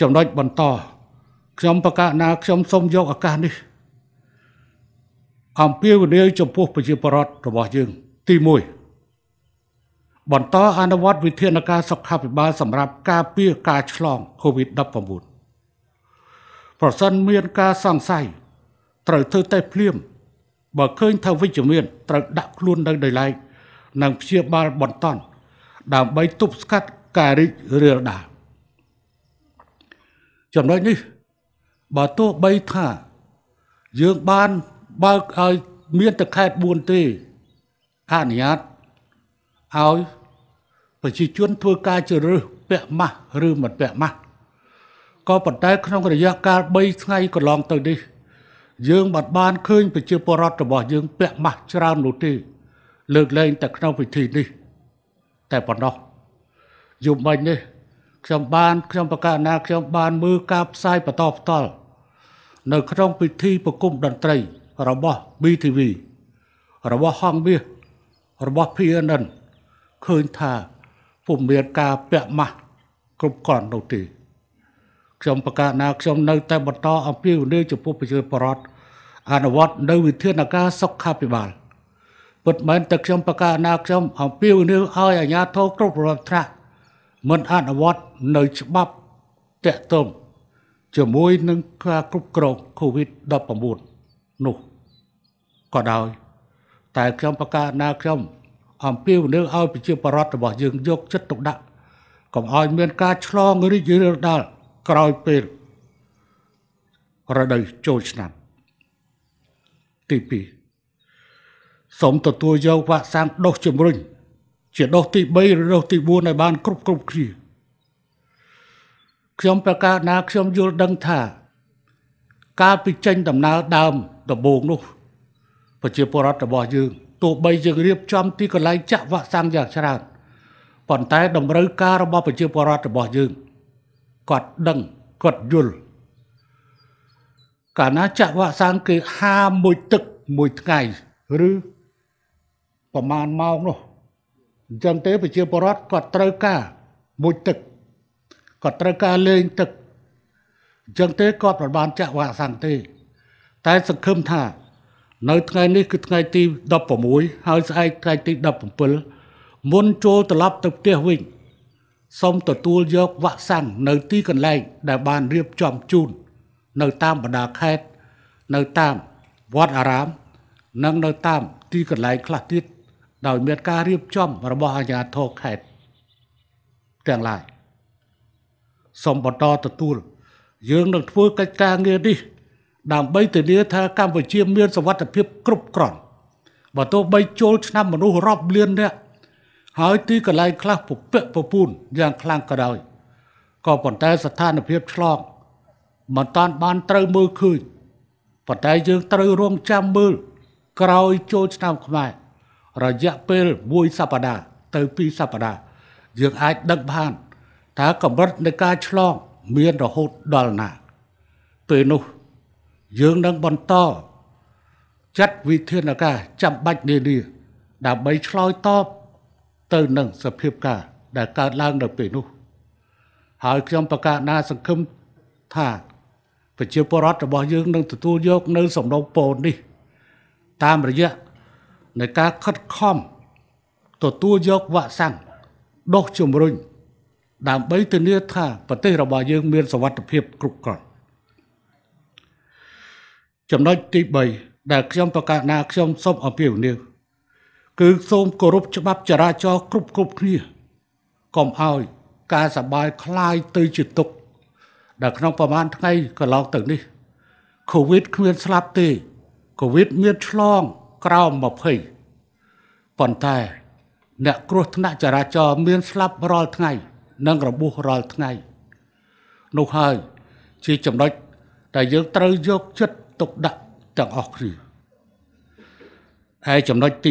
ចំណុចបន្ត ខ្ញុំបកណាខ្ញុំសូមយកឱកាសនេះអំពាវនាវចំពោះប្រជាពលរដ្ឋរបស់យើងទី1បន្តអនុវត្តវិធានការសុខាភិបាលសម្រាប់ការពារការឆ្លង COVID-19 ប្រសិនមានការសង្ស័យត្រូវធ្វើតេស្តភ្លាមបើឃើញថាវិជ្ជមានត្រូវដាក់ខ្លួននៅដីឡែកនិងព្យាបាលបន្ទាន់ដើម្បីទប់ស្កាត់ការរីករាលដាលចំណុចនេះ បើទោះបីថាយើងបានបើកឲ្យមានតែខេត្ត4ទេអនុញ្ញាតឲ្យប្រជាជនធ្វើការជ្រើសរើសពាក់ម៉ាស់ឬមិនពាក់ម៉ាស់ក៏ប៉ុន្តែក្នុងរយៈកាល3ថ្ងៃកន្លងទៅនេះ យើងមិនបានឃើញប្រជាពលរដ្ឋរបស់យើងពាក់ម៉ាស់ច្រើននោះទេលើកលែងតែក្នុងពិធីនេះ តែប៉ុណ្ណោះយប់មិញនេះខ្ញុំបានខ្ញុំបកណាខ្ញុំបានមើលការផ្សាយបន្តផ្ទាល់នៅ ក្នុងពិធីប្រគំតន្ត្រីរបស់ BTV របស់ហងមាសរបស់ PNN ឃើញថាពុំមានការពាក់ម៉ាស់គ្រប់គ្រាន់នោះទេខ្ញុំបកណាខ្ញុំនៅតែបន្តអំពាវនាវចំពោះប្រជាពលរដ្ឋអនុវត្តនៅវិធានការសុខាភិបាលពិតមែនតែខ្ញុំបកណាខ្ញុំអំពាវនាវឲ្យអាជ្ញាធរគ្រប់រដ្ឋថ្នាក់មិនអនុវត្ត នៅច្បាប់តាក់ទងជាមួយនឹងការគ្រប់គ្រង COVID-19 នោះក៏ដោយ តែ ខ្ញុំប្រកាសណាខ្ញុំអំពាវនាវឲ្យប្រជាពលរដ្ឋរបស់យើងយក ចិត្តទុកដាក់កុំឲ្យមាន ការឆ្លងរីករាលដាល ក្រោយពេលរដូវចូលឆ្នាំទី2សូមទទួលយកវ៉ាក់សាំងដុសជំរុញជាដុសទី3ឬដុសទី4ឲ្យបាន គ្រប់គ្រប់គ្នាខ្ញុំប្រកាសណាខ្ញុំយល់ដឹងថា ការពិចេញដំណើរដើមដំបូងនោះប្រជាពលរដ្ឋរបស់យើងទោះបីយើងរៀបចំទីកន្លែងចាក់វ៉ាក់សាំងយ៉ាងច្រើនប៉ុន្តែតម្រូវការរបស់ប្រជាពលរដ្ឋរបស់យើងគាត់ដឹងគាត់យល់កាលណាចាក់វ៉ាក់សាំងគេហាមួយទឹកមួយថ្ងៃឬប្រមាណម៉ោងនោះអញ្ចឹងទេប្រជាពលរដ្ឋគាត់ត្រូវការមួយទឹកគាត់ត្រូវការលេងទឹកអញ្ចឹងទេគាត់មិនបានចាក់វ៉ាក់សាំងទេ តែសង្ឃឹមថា នៅថ្ងៃនេះគឺថ្ងៃទី16ហើយស្អែកថ្ងៃទី17មុនចូលត្រឡប់ទៅផ្ទះវិញសូមទទួលយកវ៉ាក់សាំងនៅទីកន្លែងដែលបានរៀបចំជូន នៅតាមបណ្ដាខេត្តនៅតាមវត្តអារាមនិងនៅតាមទីកន្លែងខ្លះទៀត។ដោយមានការរៀបចំរបស់អាជ្ញាធរខេត្តទាំងឡាយសូមបន្តទទួល យើងនឹងធ្វើកិច្ចការងារនេះ ដើម្បីធានាថាកម្ពុជាមានសวัสดิភាព គ្រប់គ្រាន់បើទោះបីចូលឆ្នាំមនុស្សរាប់លាននាក់ហើយទីកន្លែងខ្លះពពាក់ពពូនយ៉ាងខ្លាំងក៏ដោយក៏ប៉ុន្តែស្ថានភាពឆ្លងមិនតាន់បានត្រូវមើលឃើញប៉ុន្តែយើងត្រូវរងចាំមើល ក្រោយចូលឆ្នាំខ្មែររយៈពេល1សប្តាហ៍ទៅ2សប្តាហ៍យើងអាចដឹងបានថាកម្រិតនៃការឆ្លងមានរហូតដល់ណាពេលនោះ យើងនឹងបន្តចាត់វិធានការចាំបាច់នានាដើម្បីឆ្លើយតបទៅនឹងសភាពការដែលកើតឡើងនៅពេលនោះ ហើយខ្ញុំប្រកាសណាសង្ឃឹមថាប្រជាពលរដ្ឋរបស់យើងនឹងទទួលយកនៅសំណុំពរនេះ តាមរយៈនៃការខិតខំទទួលយកវ៉ាក់សាំងដុសជំរុញដើម្បីធានាថាប្រទេសរបស់យើងមានសវត្ថភាពគ្រប់គ្រាន់ចំណុចទី3ដែលខ្ញុំប្រកាសណាខ្ញុំសូមអភិវនាគឺសូមគោរពច្បាប់ចរាចរណ៍គ្រប់គ្រប់គ្នាកុំឲ្យការសបាយคลายទៅជាទុកដែលក្នុងប្រហែលថ្ងៃកន្លងទៅនេះកូវីដគ្មានស្លាប់ទេកូវីដមានឆ្លងក្រោម20ប៉ុន្តែអ្នកគ្រោះថ្នាក់ចរាចរណ៍មានស្លាប់រាល់ថ្ងៃ និងរបួសរាល់ថ្ងៃ នោះហើយជាចំណុចដែលយើងត្រូវយកចិត្តទុកដាក់ទាំងអស់គ្នាហើយចំណុចទី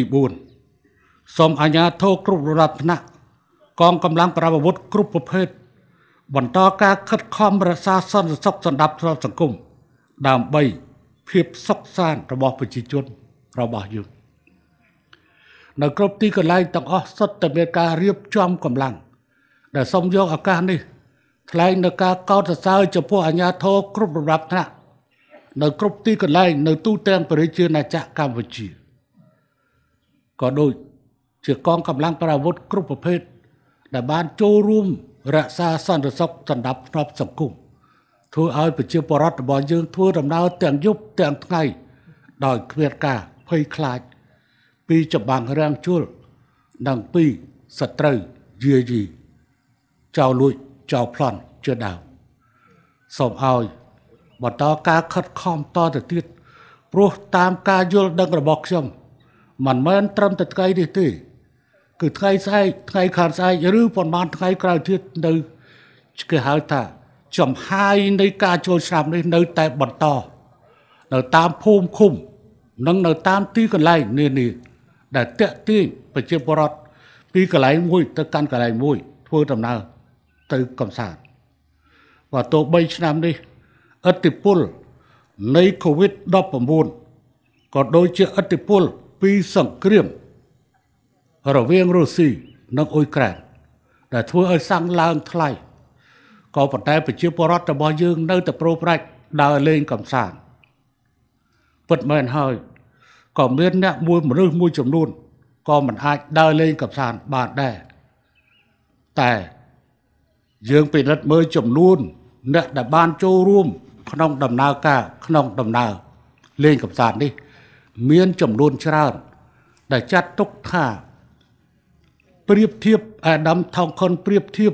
4សូមអាជ្ញាធរគ្រប់រដ្ឋថ្នាក់កងកម្លាំងប្រដាប់អាវុធគ្រប់ប្រភេទបន្តការខិតខំរក្សាសន្តិសុខសណ្ដាប់ធ្នាប់សង្គមដើម្បីភាពសុខសាន្តរបស់ប្រជាជន។របស់យើងនៅគ្រប់ទីកន្លែងទាំងអស់សុទ្ធតែមានការរៀបចំកម្លាំងដែលសូមយកឱកាសនេះថ្លែងនៅការកោតសរសើរចំពោះអាញាធរគ្រប់របបថ្នាក់នៅគ្រប់ទីកន្លែងនៅទូទាំងប្រទេសជាណាចក្រកម្ពុជាក៏ដូច ជាកងកម្លាំងប្រអាវុធគ្រប់ប្រភេទដែលបានចូលរួម រក្សាសន្តិសុខសម្ដាប់ធ្នាប់សង្គមធ្វើឲ្យប្រជាពលរដ្ឋរបស់យើងធ្វើដំណើរទាំងយប់ទាំងថ្ងៃ ដោយគ្មានការភ័យខ្លាចពីច្បាំងរាំងជលនិងពីសត្រូវយាយីចៅលួចចៅប្លន់ជាដើមសូមឲ្យបន្តការខិតខំតទៅទៀតព្រោះតាមការយល់ដឹងរបស់ខ្ញុំមិនមែនត្រឹមតែថ្ងៃនេះទេ គឺថ្ងៃស្អែកថ្ងៃខាងស្អែកឬប្រហែលថ្ងៃក្រោយទៀតនៅគេហៅថាចំហាយនៃការចូលឆ្នាំនេះនៅ តែបន្ត នៅតាមភូមិឃុំនិងនៅតាមទីកន្លែងនានាដែលតាក់ទាញប្រជាពលរដ្ឋពីកន្លែងមួយទៅកាន់កន្លែងមួយ ធ្វើដំណើរទៅកំសាន្តបាទទោះ3ឆ្នាំនេះអត្តពលនៃ COVID-19 ក៏ដូចជាអត្តពលពីសង្គ្រាមរវាងរុស្ស៊ីនិងអ៊ុយក្រែនដែលធ្វើឲ្យសាំងឡើងថ្លៃក៏ប៉ុន្តែប្រជាពលរដ្ឋរបស់យើង នៅតែប្រោប្រាច់ដើរលេងកំសាន្តពិតមែនហើយក៏មានអ្នកមួយមនុស្សមួយចំនួនក៏មិនអាចដើរលេងកម្សាន្តបានដែរតែយើងពិនិត្យមើលចំនួនអ្នកដែលបានចូលរួម ក្នុងដំណើរការក្នុងដំណើរលេងកម្សាន្តនេះ មានចំនួនច្រើន ដែលចាត់ទុកថាប្រៀបធៀបអាដាមថោងខុនប្រៀបធៀប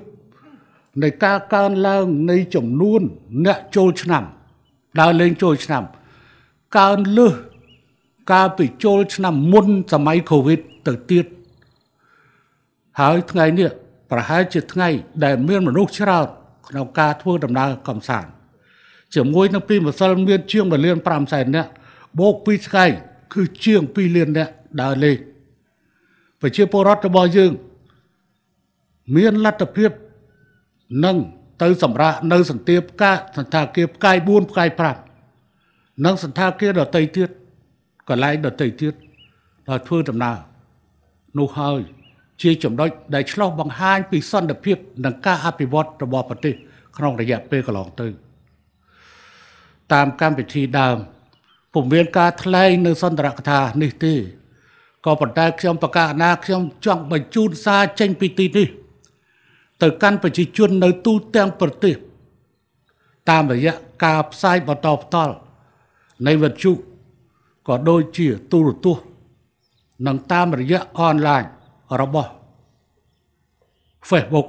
នៃការកើនឡើងនៃចំនួនអ្នកចូលឆ្នាំ ដើរលេងចូលឆ្នាំកើនលើសកាលពីចូលឆ្នាំមុនសម័យកូវីដទៅទៀតហើយថ្ងៃនេះប្រហែលជាថ្ងៃដែលមានមនុស្សច្រើនក្នុងការធ្វើដំណើរកំសាន្តជាមួយនឹងពីម្សិលមានជាង1លាន5សែននាក់បូកពីស្កៃគឺជាង2លាននាក់ដើរលេងប្រជាពលរដ្ឋរបស់យើង មានលទ្ធភាពនឹងទៅសម្រាប់នៅសន្តិភាពកាសន្តាគារផ្កាយ4ផ្កាយ5និងសន្តាគារដតីទៀតកន្លែងដទៃទៀតដល់ធ្វើដំណើរនោះហើយ ជាចំណុចដែលឆ្លោះបង្ហាញពីសន្តិភាពនិងការអភិវឌ្ឍរបស់ប្រទេសក្នុងរយៈពេលកន្លងទៅតាមកម្មវិធីដើម ពុំមានការថ្លែងនៅសន្ទរកថានេះទេក៏ប៉ុន្តែខ្ញុំប្រកាសណាខ្ញុំចង់បញ្ជូនសារចេញពីទីនេះទៅកាន់ប្រជាជននៅទូទាំងប្រទេស តាមរយៈការផ្សាយបន្តផ្ទាល់នៃវិទ្យុក៏ដូចជាទូរទស្សន៍និងតាមរយៈអនឡាញរបស់ Facebook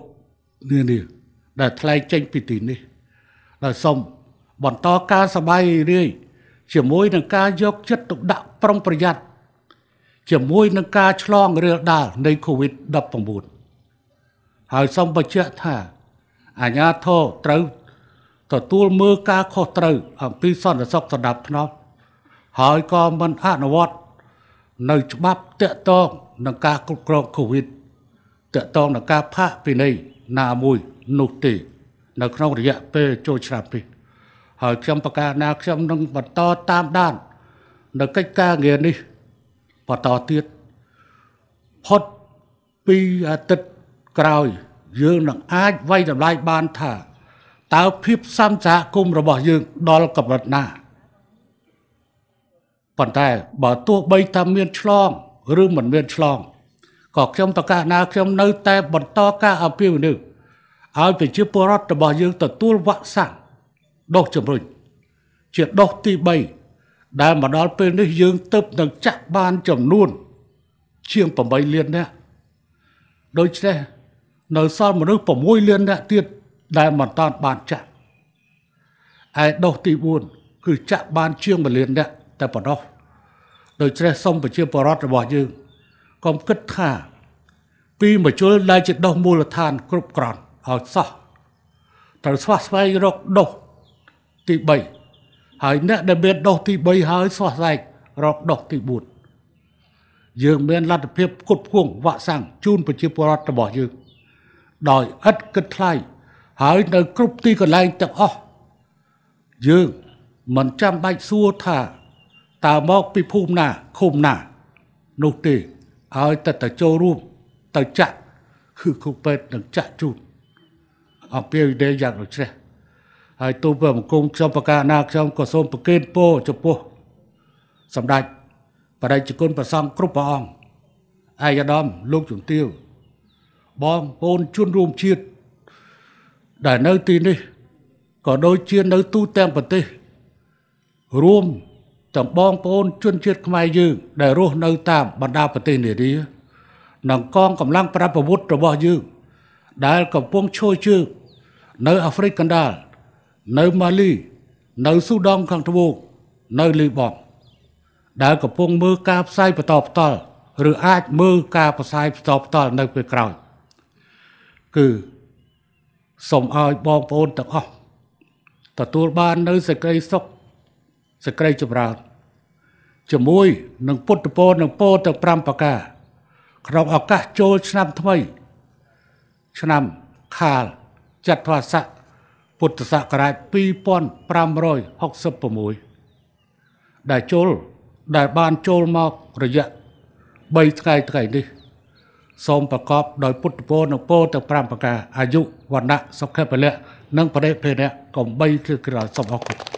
នានាដែលថ្លែងចេញពីទីនេះដែលសូមបន្តការសបាយរាយជាមួយ នឹងការយកចិត្តទុកដាក់ប្រុងប្រយ័ត្នជាមួយនឹងការឆ្លងរាលដាលនៃ COVID-19 ហើយសូមបញ្ជាក់ថាអាជ្ញាធរត្រូវទទួលមើលការខុសត្រូវអំពីសន្តិសុខសណ្ដាប់ធ្នាប់ហើយក៏មិនអនុវត្តនៅ ច្បាប់តកតងនឹងការគ្រប់គ្រងកូវីដតកតងនឹងការផាកពិន័យណាមួយនោះទេនៅក្នុងរយៈពេលចូលឆ្នាំនេះហើយខ្ញុំប្រកាសណាខ្ញុំនឹងបន្តតាមដាន នៅកិច្ចការងារនេះបន្តទៀតផុតពីអាទិត្យក្រោយយើងនឹងអាចវាយតម្លៃបានថាតើភាពសំសហគមន៍របស់យើងដល់កម្រិតណាប៉ុន្តែបើទោះបីថាមានឆ្លងឬមិនមានឆ្លងក៏ខ្ញុំតកាសណាខ្ញុំនៅតែបន្តការអភិវនិយឲ្យប្រជាពលរដ្ឋរបស់យើងទទួលវ៉ាក់សាំងដុសជំរុញជាដុសទី3ដែលមកដល់ពេលនេះយើងទៅនឹងចាក់បានចំនួន ជាង8លាននាក់ដូច្នេះនៅសល់មនុស្ស6លាននាក់ទៀតដែលមិនតាន់បានចាក់ឯដុសទី4គឺចាក់បានជាង1លាននាក់តែប៉ុណ្ណោះដូច្នេះសូមប្រជាពលរដ្ឋរបស់យើងកុំគិតថា ពីមជុលដែលជាដោះមូលដ្ឋានគ្រប់គ្រាន់ឲ្យសោះត្រូវស្វះស្វែងរកដោះទី3ហើយអ្នកដែលមានដោះទី3ហើយស្វះស្វែងរកដោះទី4យើងមានលទ្ធភាពគ្រប់គ្រងវាក់សាំងជូនប្រជាពលរដ្ឋរបស់យើង ដោយឥតគិតថ្លៃហើយនៅ គ្រប់ទីកន្លែងទាំងអស់យើងមិនចាំបាច់សួរថាតើមកពីភូមិណាឃុំណា នោះទេឲ្យតែទៅចូលរួមទៅចាក់គឺគ្រូពេទ្យនឹងចាក់ជូនអំពីដែលយ៉ាងដូចនេះហើយទូព្រះមង្គមខ្ញុំប្រកាសណាខ្ញុំក៏សូមប្រកេនពរចំពោះសម្ដេចបរិជគុណប្រសង់គ្រប់ព្រះអង្គអាយដាមលោកជំទាវបងប្អូនជនរួមជាតិដែលនៅទីនេះក៏ដូចជានៅទូទាំងប្រទេសរួមទាំងបងប្អូនជនជាតិខ្មែរយើងដែលរស់នៅ តាមបណ្ដាប្រទេសនានានិងកងកម្លាំងប្រដាប់អាវុធរបស់យើងដែលកំពុងឈរជើងនៅអាហ្វ្រិកកណ្ដាល នៅម៉ាលីនៅស៊ូដងខាងត្បូងនៅលីបង់ដែលកំពុងមើលការផ្សាយបន្តផ្ទាល់ឬអាចមើលការផ្សាយបន្តផ្ទាល់នៅពេលក្រោយគឺសូមឲ្យបងប្អូនទាំងអស់ទទួលបាននៅសេចក្តីសុខសេចក្តីចម្រើនជាមួយនឹងពុទ្ធពរនិងពរទាំង5ប្រការ ក្នុងឱកាសចូលឆ្នាំថ្មី ឆ្នាំខាលចត្វាស័កពុទ្ធសករាជ2566ដែលចូលដែលបានចូលមករយៈ3ថ្ងៃថ្ងៃនេះ សូមប្រកបដោយពុទ្ធពរនិងពរទាំង5ប្រការអាយុវណ្ណៈសុខៈពលៈនិងបរិភេរៈកំបីគឺក្រោយសូមអរគុណ